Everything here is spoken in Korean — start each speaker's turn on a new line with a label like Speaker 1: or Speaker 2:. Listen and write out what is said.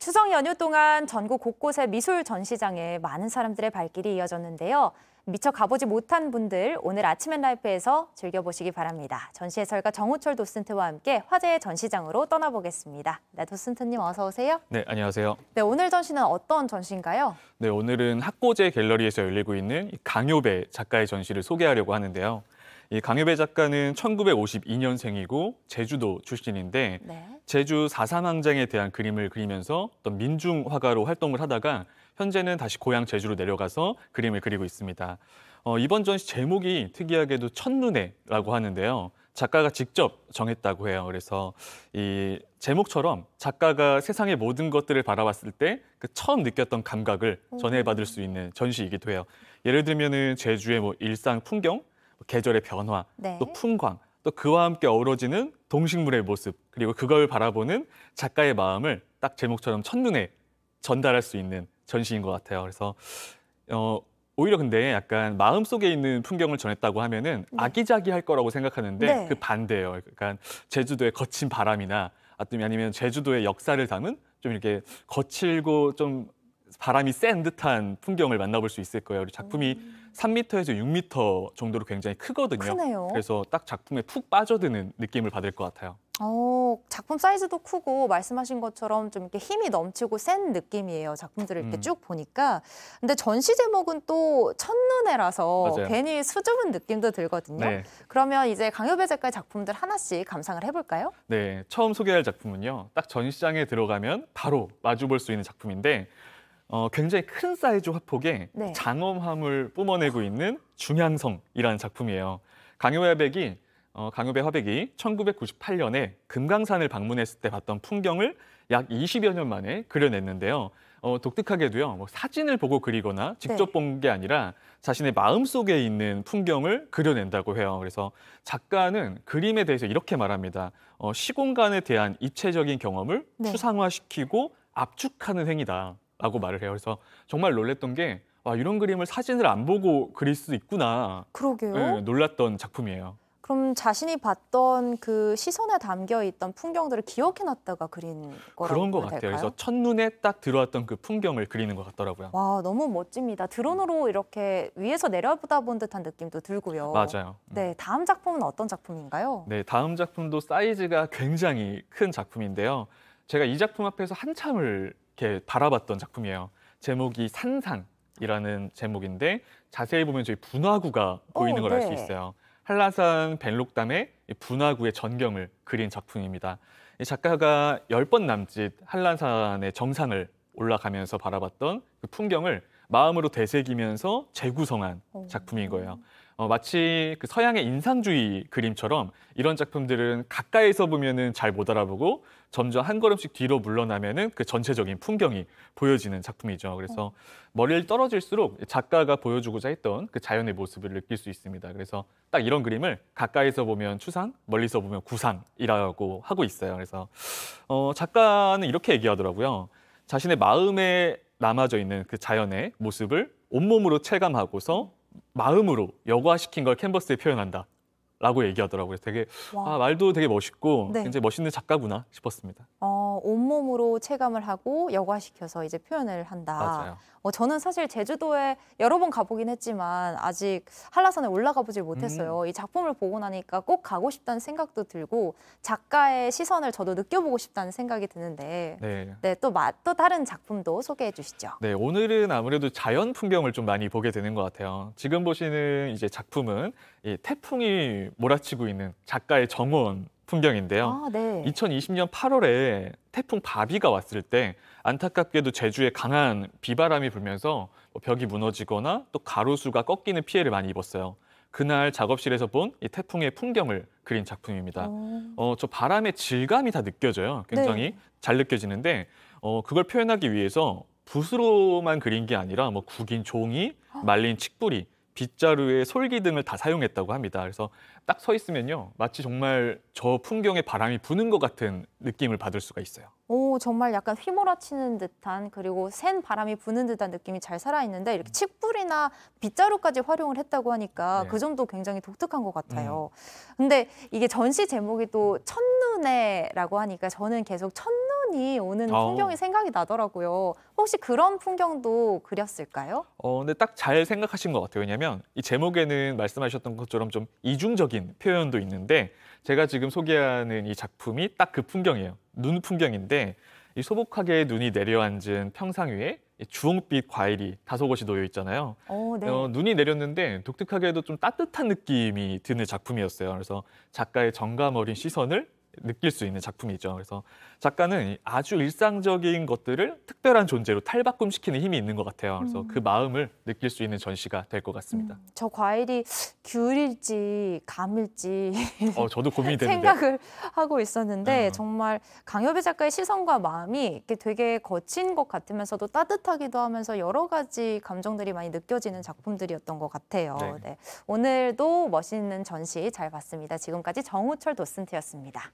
Speaker 1: 추석 연휴 동안 전국 곳곳의 미술 전시장에 많은 사람들의 발길이 이어졌는데요. 미처 가보지 못한 분들 오늘 아침엔 라이프에서 즐겨보시기 바랍니다. 전시 해설가 정우철 도슨트와 함께 화제의 전시장으로 떠나보겠습니다. 네, 도슨트님 어서 오세요.
Speaker 2: 네, 안녕하세요.
Speaker 1: 네, 오늘 전시는 어떤 전시인가요?
Speaker 2: 네, 오늘은 학고재 갤러리에서 열리고 있는 강요배 작가의 전시를 소개하려고 하는데요. 이 강유배 작가는 1952년생이고 제주도 출신인데 네. 제주 4.3항쟁에 대한 그림을 그리면서 어떤 민중 화가로 활동을 하다가 현재는 다시 고향 제주로 내려가서 그림을 그리고 있습니다. 어, 이번 전시 제목이 특이하게도 첫눈에라고 하는데요. 작가가 직접 정했다고 해요. 그래서 이 제목처럼 작가가 세상의 모든 것들을 바라봤을 때 그 처음 느꼈던 감각을 음. 전해받을 수 있는 전시이기도 해요. 예를 들면은 제주의 뭐 일상 풍경 계절의 변화, 네. 또 풍광, 또 그와 함께 어우러지는 동식물의 모습, 그리고 그걸 바라보는 작가의 마음을 딱 제목처럼 첫눈에 전달할 수 있는 전시인 것 같아요. 그래서 어, 오히려 근데 약간 마음 속에 있는 풍경을 전했다고 하면은 네. 아기자기할 거라고 생각하는데 네. 그 반대예요. 약간 그러니까 제주도의 거친 바람이나 아니면 제주도의 역사를 담은 좀 이렇게 거칠고 좀 바람이 센 듯한 풍경을 만나볼 수 있을 거예요. 작품이 음. 3m에서 6m 정도로 굉장히 크거든요. 크네요. 그래서 딱 작품에 푹 빠져드는 느낌을 받을 것 같아요.
Speaker 1: 어, 작품 사이즈도 크고 말씀하신 것처럼 좀 이렇게 힘이 넘치고 센 느낌이에요. 작품들을 이렇게 음. 쭉 보니까. 근데 전시 제목은 또 첫눈에라서 맞아요. 괜히 수줍은 느낌도 들거든요. 네. 그러면 이제 강효배 작가의 작품들 하나씩 감상을 해볼까요?
Speaker 2: 네, 처음 소개할 작품은요. 딱 전시장에 들어가면 바로 마주볼 수 있는 작품인데 어, 굉장히 큰 사이즈 화폭에 네. 장엄함을 뿜어내고 있는 중향성이라는 작품이에요. 강요배 백이 어, 강요배 화백이 1998년에 금강산을 방문했을 때 봤던 풍경을 약 20여 년 만에 그려냈는데요. 어, 독특하게도요. 뭐 사진을 보고 그리거나 직접 네. 본게 아니라 자신의 마음 속에 있는 풍경을 그려낸다고 해요. 그래서 작가는 그림에 대해서 이렇게 말합니다. 어, 시공간에 대한 입체적인 경험을 네. 추상화시키고 압축하는 행위다. 라고 말을 해요. 그래서 정말 놀랬던 게 와, 이런 그림을 사진을 안 보고 그릴 수 있구나. 그러게요. 네, 놀랐던 작품이에요.
Speaker 1: 그럼 자신이 봤던 그 시선에 담겨 있던 풍경들을 기억해 놨다가 그린 거라고 그런 것 같아요. 그래서
Speaker 2: 첫눈에 딱 들어왔던 그 풍경을 그리는 것 같더라고요.
Speaker 1: 와 너무 멋집니다. 드론으로 이렇게 위에서 내려보다 본 듯한 느낌도 들고요. 맞아요. 음. 네 다음 작품은 어떤 작품인가요?
Speaker 2: 네 다음 작품도 사이즈가 굉장히 큰 작품인데요. 제가 이 작품 앞에서 한참을 이렇게 바라봤던 작품이에요. 제목이 산상이라는 제목인데 자세히 보면 저희 분화구가 보이는 걸 알수 네. 있어요. 한라산 벤록담의 분화구의 전경을 그린 작품입니다. 작가가 열 번 남짓 한라산의 정상을 올라가면서 바라봤던 그 풍경을 마음으로 되새기면서 재구성한 작품인 거예요. 어, 마치 그 서양의 인상주의 그림처럼 이런 작품들은 가까이서 보면은 잘 못 알아보고 점점 한 걸음씩 뒤로 물러나면은 그 전체적인 풍경이 보여지는 작품이죠. 그래서 머리를 떨어질수록 작가가 보여주고자 했던 그 자연의 모습을 느낄 수 있습니다. 그래서 딱 이런 그림을 가까이서 보면 추상, 멀리서 보면 구상이라고 하고 있어요. 그래서 어, 작가는 이렇게 얘기하더라고요. 자신의 마음에 남아져 있는 그 자연의 모습을 온몸으로 체감하고서 마음으로 여과시킨 걸 캔버스에 표현한다. 라고 얘기하더라고요. 되게 아, 말도 되게 멋있고 네. 굉장히 멋있는 작가구나 싶었습니다.
Speaker 1: 어. 온몸으로 체감을 하고 여과시켜서 이제 표현을 한다. 맞아요. 어, 저는 사실 제주도에 여러 번 가보긴 했지만 아직 한라산에 올라가 보질 못했어요. 음. 이 작품을 보고 나니까 꼭 가고 싶다는 생각도 들고 작가의 시선을 저도 느껴보고 싶다는 생각이 드는데 네. 네, 또, 마, 또 다른 작품도 소개해 주시죠.
Speaker 2: 네, 오늘은 아무래도 자연 풍경을 좀 많이 보게 되는 것 같아요. 지금 보시는 이제 작품은 이 태풍이 몰아치고 있는 작가의 정원 풍경인데요. 아, 네. 2020년 8월에 태풍 바비가 왔을 때 안타깝게도 제주에 강한 비바람이 불면서 뭐 벽이 무너지거나 또 가로수가 꺾이는 피해를 많이 입었어요. 그날 작업실에서 본 이 태풍의 풍경을 그린 작품입니다. 어. 어, 저 바람의 질감이 다 느껴져요. 굉장히 네. 잘 느껴지는데 어, 그걸 표현하기 위해서 붓으로만 그린 게 아니라 뭐 구긴 종이, 아. 말린 칡뿌리 빗자루에 솔기 등을 다 사용했다고 합니다. 그래서 딱 서 있으면요. 마치 정말 저 풍경에 바람이 부는 것 같은 느낌을 받을 수가 있어요.
Speaker 1: 오, 정말 약간 휘몰아치는 듯한 그리고 센 바람이 부는 듯한 느낌이 잘 살아있는데 이렇게 음. 칡불이나 빗자루까지 활용을 했다고 하니까 네. 그 정도 굉장히 독특한 것 같아요. 음. 근데 이게 전시 제목이 또 첫눈에라고 하니까 저는 계속 첫눈 천천히 오는 어. 풍경이 생각이 나더라고요. 혹시 그런 풍경도 그렸을까요?
Speaker 2: 어, 근데 딱 잘 생각하신 것 같아요. 왜냐하면 이 제목에는 말씀하셨던 것처럼 좀 이중적인 표현도 있는데 제가 지금 소개하는 이 작품이 딱 그 풍경이에요. 눈 풍경인데 이 소복하게 눈이 내려앉은 평상 위에 주홍빛 과일이 다소곳이 놓여 있잖아요.
Speaker 1: 오, 어, 네. 어,
Speaker 2: 눈이 내렸는데 독특하게도 좀 따뜻한 느낌이 드는 작품이었어요. 그래서 작가의 정감 어린 시선을 느낄 수 있는 작품이죠. 그래서 작가는 아주 일상적인 것들을 특별한 존재로 탈바꿈시키는 힘이 있는 것 같아요. 그래서 음. 그 마음을 느낄 수 있는 전시가 될 것 같습니다.
Speaker 1: 음. 저 과일이 귤일지 감일지 어, 저도
Speaker 2: 고민이 되는데 생각을
Speaker 1: 하고 있었는데 음. 정말 강협의 작가의 시선과 마음이 이렇게 되게 거친 것 같으면서도 따뜻하기도 하면서 여러 가지 감정들이 많이 느껴지는 작품들이었던 것 같아요. 네. 네. 오늘도 멋있는 전시 잘 봤습니다. 지금까지 정우철 도슨트였습니다.